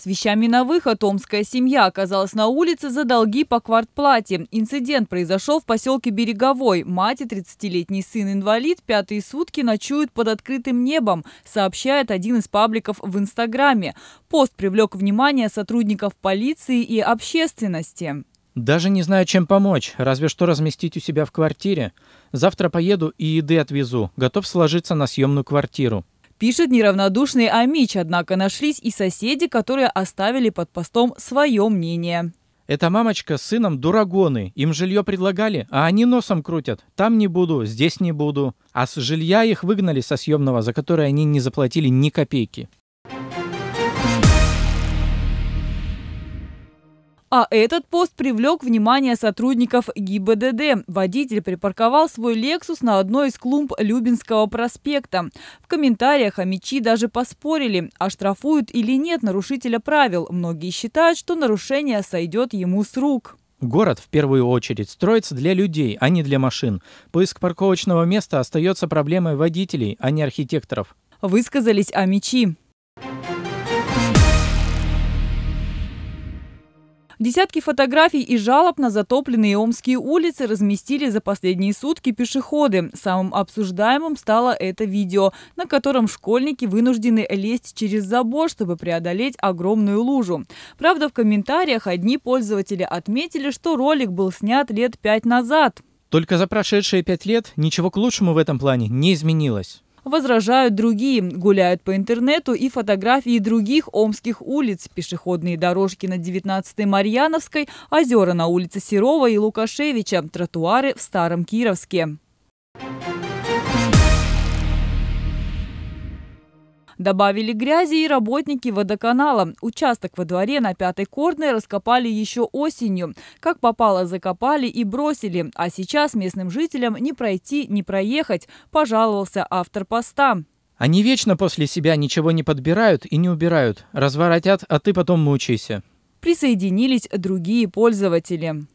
С вещами на выход омская семья оказалась на улице за долги по квартплате. Инцидент произошел в поселке Береговой. Мать и 30-летний сын-инвалид пятые сутки ночуют под открытым небом, сообщает один из пабликов в Инстаграме. Пост привлек внимание сотрудников полиции и общественности. Даже не знаю, чем помочь, разве что разместить у себя в квартире. Завтра поеду и еды отвезу. Готов сложиться на съемную квартиру. Пишет неравнодушный Амич, однако нашлись и соседи, которые оставили под постом свое мнение. Эта мамочка с сыном дурагоны. Им жилье предлагали, а они носом крутят. Там не буду, здесь не буду. А с жилья их выгнали со съемного, за которое они не заплатили ни копейки. А этот пост привлек внимание сотрудников ГИБДД. Водитель припарковал свой «Лексус» на одной из клумб Любинского проспекта. В комментариях Амичи даже поспорили, оштрафуют а или нет нарушителя правил. Многие считают, что нарушение сойдет ему с рук. Город в первую очередь строится для людей, а не для машин. Поиск парковочного места остается проблемой водителей, а не архитекторов. Высказались Амичи. Десятки фотографий и жалоб на затопленные омские улицы разместили за последние сутки пешеходы. Самым обсуждаемым стало это видео, на котором школьники вынуждены лезть через забор, чтобы преодолеть огромную лужу. Правда, в комментариях одни пользователи отметили, что ролик был снят лет пять назад. Только за прошедшие пять лет ничего к лучшему в этом плане не изменилось. Возражают другие, гуляют по интернету и фотографии других омских улиц, пешеходные дорожки на 19-й Марьяновской, озера на улице Серова и Лукашевича, тротуары в Старом Кировске. Добавили грязи и работники водоканала. Участок во дворе на Пятой Корной раскопали еще осенью. Как попало, закопали и бросили. А сейчас местным жителям не пройти, не проехать, пожаловался автор поста. Они вечно после себя ничего не подбирают и не убирают. Разворотят, а ты потом мучайся. Присоединились другие пользователи.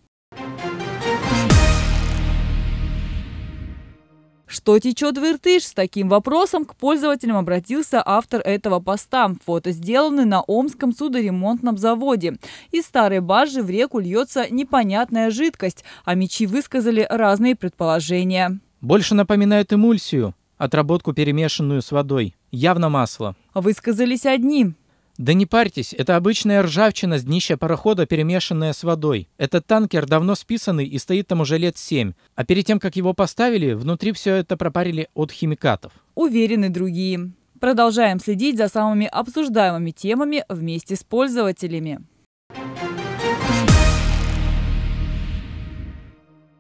Что течет в Иртыш? С таким вопросом к пользователям обратился автор этого поста. Фото сделаны на Омском судоремонтном заводе. Из старой баржи в реку льется непонятная жидкость, а мечи высказали разные предположения. Больше напоминает эмульсию, отработку, перемешанную с водой. Явно масло. Высказались одни. Да не парьтесь, это обычная ржавчина с днища парохода, перемешанная с водой. Этот танкер давно списанный и стоит там уже лет семь. А перед тем, как его поставили, внутри все это пропарили от химикатов. Уверены другие. Продолжаем следить за самыми обсуждаемыми темами вместе с пользователями.